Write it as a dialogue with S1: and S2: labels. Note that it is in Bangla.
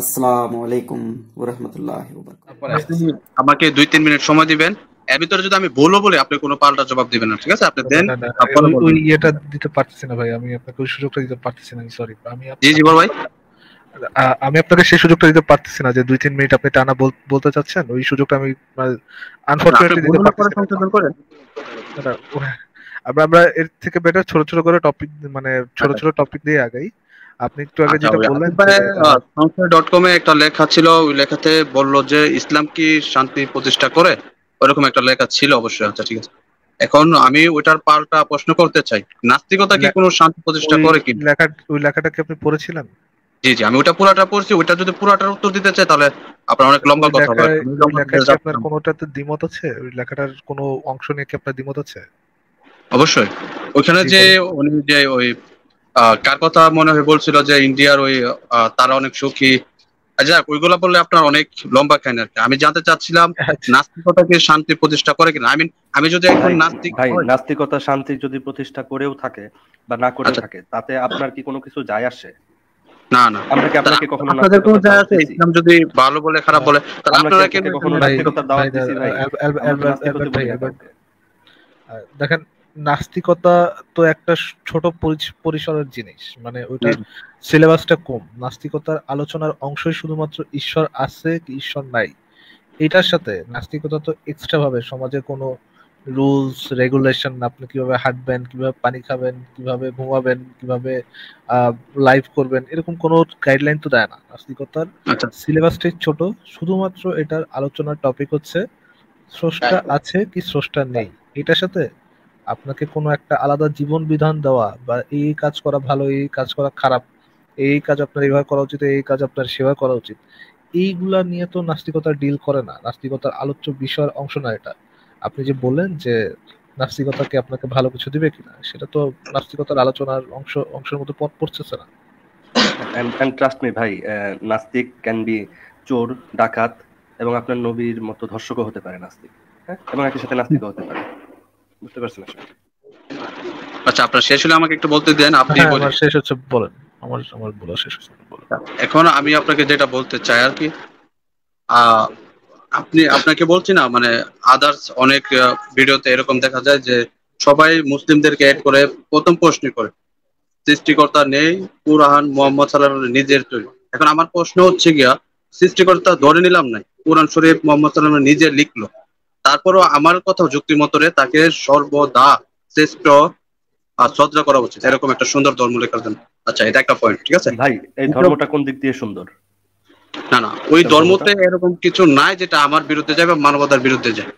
S1: আসসালামু আলাইকুম ওয়া আমাকে দুই তিন মিনিট সময় দিবেন এর ভিতরে যদি আমি বলবো বলে আপনি কোনো পাল্টা জবাব দিবেন না ঠিক আছে আপনি দেন ওই এটা দিতে পারতেছি
S2: না ভাই আমি আপনাকে ওই সুযোগটা দিতে পারতেছি না সরি আমি জি জি বল ভাই আমি আপনাকে সেই সুযোগটা দিতে পারতেছি না যে দুই তিন মিনিট আপনি টানা বলতে চাচ্ছেন ওই সুযোগটা আমি আনফরচুনেটলি দিতে পারতেছি করেন আমরা আমরা এর থেকে বেটার ছোট ছোট করে টপিক মানে ছোট আচ্ছা। ছোট টপিক দিয়ে আগাই আপনি একটু আগে আচ্ছা, যেটা বললেন
S1: সংসার ডট এ একটা লেখা ছিল ওই লেখাতে বললো যে ইসলাম কি শান্তি প্রতিষ্ঠা করে ওরকম একটা লেখা ছিল অবশ্যই আচ্ছা ঠিক আছে এখন আমি ওইটার পাল্টা প্রশ্ন করতে চাই নাস্তিকতা কি কোনো শান্তি প্রতিষ্ঠা করে কি
S2: লেখা ওই লেখাটা কি আপনি পড়েছিলেন
S1: জি জি আমি ওটা পুরাটা পড়ছি ওটা যদি পুরাটার উত্তর দিতে চাই তাহলে আপনার অনেক লম্বা কথা হবে আপনার
S2: তো দ্বিমত আছে ওই লেখাটার কোনো অংশ নিয়ে কি আপনার দ্বিমত আছে
S1: অবশ্যই ওখানে যে উনি যে ওই কার কথা মনে হয় বলছিল যে ইন্ডিয়ার ওই তারা অনেক সুখী যাক ওইগুলা বললে আপনার অনেক লম্বা কাহিনী আর কি আমি জানতে চাচ্ছিলাম নাস্তিকতা আচ্ছা। নাস্তিকতাকে শান্তি প্রতিষ্ঠা করে কিনা আই মিন আমি যদি একজন নাস্তিক ভাই
S2: নাস্তিকতা শান্তি যদি প্রতিষ্ঠা করেও থাকে বা না করে আচ্ছা। থাকে তাতে আপনার কি কোনো কিছু যায় আসে না না আমরা কি আপনাকে কখনো আপনাদের কোনো যায় আসে
S1: ইসলাম যদি ভালো বলে খারাপ বলে তাহলে আপনারা কেন কখনো নাস্তিকতা দাওয়াত দিছি ভাই
S2: দেখেন নাস্তিকতা তো একটা ছোট পরিসরের জিনিস মানে ওইটা সিলেবাসটা কম নাস্তিকতার আলোচনার অংশই শুধুমাত্র ঈশ্বর আছে কি ঈশ্বর নাই এটার সাথে নাস্তিকতা তো এক্সট্রা ভাবে সমাজে কোনো রুলস রেগুলেশন আপনি কিভাবে হাঁটবেন কিভাবে পানি খাবেন কিভাবে ঘুমাবেন কিভাবে লাইভ করবেন এরকম কোনো গাইডলাইন তো দেয় না নাস্তিকতার সিলেবাসটাই আচ্ছা। ছোট শুধুমাত্র এটার আলোচনার টপিক হচ্ছে স্রষ্টা আছে কি স্রষ্টা নেই এটার সাথে আপনাকে কোনো একটা আলাদা জীবন বিধান দেওয়া বা এই কাজ করা ভালো এই কাজ করা খারাপ এই কাজ আপনার এভাবে করা উচিত এই কাজ আপনার সেবা করা উচিত এইগুলা নিয়ে তো নাস্তিকতা ডিল করে না নাস্তিকতার আলোচ্য বিষয়ের অংশ না এটা আপনি যে বললেন যে নাস্তিকতাকে আপনাকে ভালো কিছু দিবে কিনা সেটা তো নাস্তিকতার আলোচনার অংশ অংশের মধ্যে পথ পড়ছে না ট্রাস্ট মি ভাই নাস্তিক ক্যান বি চোর ডাকাত এবং আপনার নবীর মতো ধর্ষকও হতে পারে নাস্তিক হ্যাঁ এবং একই সাথে নাস্তিকও হতে পারে বুঝতে পারছেন
S1: আচ্ছা আপনার শেষ হলে আমাকে একটু বলতে দেন আপনি হ্যাঁ, বলেন
S2: শেষ হচ্ছে বলেন আমার আমার বলা শেষ হচ্ছে
S1: এখন আমি আপনাকে যেটা বলতে চাই আর কি আপনি আপনাকে বলছি না মানে আদার্স অনেক ভিডিওতে এরকম দেখা যায় যে সবাই মুসলিমদেরকে অ্যাড করে প্রথম প্রশ্ন করে সৃষ্টিকর্তা নেই কুরআন মোহাম্মদ সাল্লাহ নিজের তৈরি এখন আমার প্রশ্ন হচ্ছে গিয়া সৃষ্টিকর্তা ধরে নিলাম নাই কোরআন শরীফ মোহাম্মদ সাল্লাহ নিজে লিখলো তারপরও আমার কথা যুক্তি মতরে তাকে সর্বদা শ্রেষ্ঠ আর শ্রদ্ধা করা উচিত এরকম একটা সুন্দর ধর্ম লেখার জন্য আচ্ছা এটা একটা পয়েন্ট ঠিক আছে ভাই এই ধর্মটা কোন দিক দিয়ে সুন্দর না না ওই ধর্মতে এরকম কিছু নাই যেটা আমার বিরুদ্ধে যায় বা মানবতার বিরুদ্ধে যায়